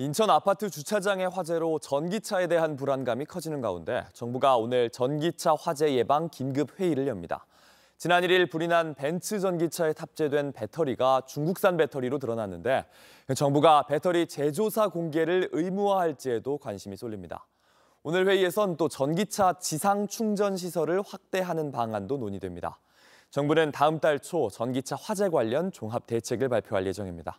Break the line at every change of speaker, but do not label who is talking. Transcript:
인천 아파트 주차장의 화재로 전기차에 대한 불안감이 커지는 가운데 정부가 오늘 전기차 화재 예방 긴급 회의를 엽니다. 지난 1일 불이 난 벤츠 전기차에 탑재된 배터리가 중국산 배터리로 드러났는데 정부가 배터리 제조사 공개를 의무화할지에도 관심이 쏠립니다. 오늘 회의에선 또 전기차 지상 충전 시설을 확대하는 방안도 논의됩니다. 정부는 다음 달 초 전기차 화재 관련 종합 대책을 발표할 예정입니다.